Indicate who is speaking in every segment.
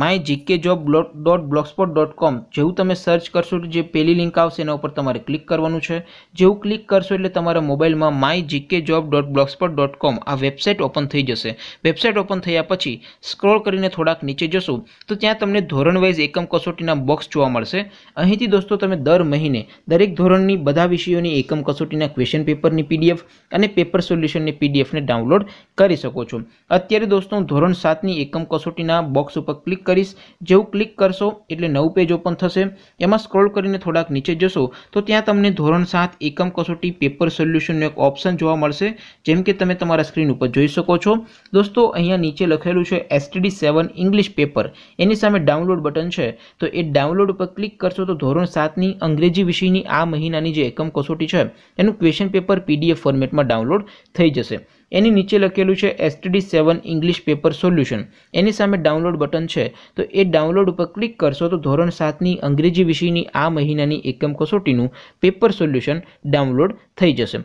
Speaker 1: my GK job dot blogspot dot com જેવું તમે search કરશો જે પહેલી લિંક આવશે એના ઉપર તમારે ક્લિક કરવાનું છે જેવું ક્લિક કરશો એટલે તમારા મોબાઈલમાં my GK job dot blogspot dot com આ વેબસાઇટ ઓપન થઈ જશે વેબસાઇટ ઓપન થયા પછી સ્ક્રોલ કરીને થોડાક નીચે જશો તો ત્યાં તમને ધોરણ વાઇઝ એકમ કસોટીના બોક્સ જોવા મળશે અહીંથી દોસ્તો તમે દર મહિને દરેક ધોરણની બધા વિષયોની એકમ કસોટીના ક્વેશ્ચન પેપરની પીડીએફ અને પેપર સોલ્યુશનની પીડીએફને ડાઉનલોડ કરી શકો છો અત્યારે દોસ્તો હું ધોરણ સાતની એકમ કસોટીના બોક્સ ઉપર ક્લિક ક્લિક કરીશ જેવું ક્લિક કરશો એટલે નવું પેજ ઓપન થશે એમાં સ્ક્રોલ કરીને થોડાક નીચે જશો તો ત્યાં તમને ધોરણ સાત એકમ કસોટી પેપર સોલ્યુશનનો એક ઓપ્શન જોવા મળશે જેમ કે તમે તમારા સ્ક્રીન ઉપર જોઈ શકો છો દોસ્તો અહીંયા નીચે લખેલું છે એસટીડી સેવન ઇંગ્લિશ પેપર એની સામે ડાઉનલોડ બટન છે તો એ ડાઉનલોડ ઉપર ક્લિક કરશો તો ધોરણ સાતની અંગ્રેજી વિષયની આ મહિનાની જે એકમ કસોટી છે એનું ક્વેશ્ચન પેપર પીડીએફ ફોર્મેટમાં ડાઉનલોડ થઈ જશે એની નીચે લખેલું છે STD seven English paper solution એની સામે ડાઉનલોડ બટન છે તો એ ડાઉનલોડ ઉપર ક્લિક કરશો તો ધોરણ સાતની અંગ્રેજી વિષયની આ મહિનાની એકમ કસોટીનું પેપર સોલ્યુશન ડાઉનલોડ થઈ જશે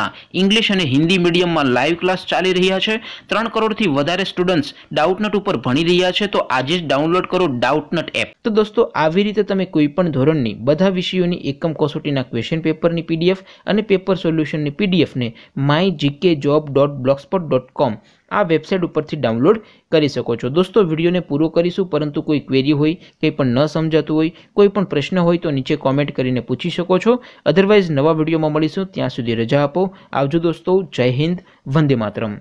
Speaker 1: શાળાના ઇંગ્લિશ અને હિન્દી મીડિયમમાં લાઈવ ક્લાસ ચાલી રહ્યા છે ત્રણ કરોડથી વધારે સ્ટુડન્ટ્સ ડાઉટનટ ઉપર ભણી રહ્યા છે તો આજે જ ડાઉનલોડ કરો ડાઉટનટ એપ તો દોસ્તો આવી રીતે તમે કોઈપણ ધોરણની બધા વિષયોની એકમ કસોટીના ક્વેશ્ચન પેપરની પીડીએફ અને પેપર સોલ્યુશનની પીડીએફને my GK job dot blogspot dot com આ વેબસાઇટ ઉપરથી ડાઉનલોડ કરી શકો છો દોસ્તો વિડીયોને પૂરો કરીશું પરંતુ કોઈ ક્વેરી હોય કંઈ પણ ન સમજાતું હોય કોઈ પણ પ્રશ્ન હોય તો નીચે કોમેન્ટ કરીને પૂછી શકો છો અધરવાઇઝ નવા વિડીયોમાં મળીશું ત્યાં સુધી રજા આપો આવજો દોસ્તો જય હિન્દ વંદે માતરમ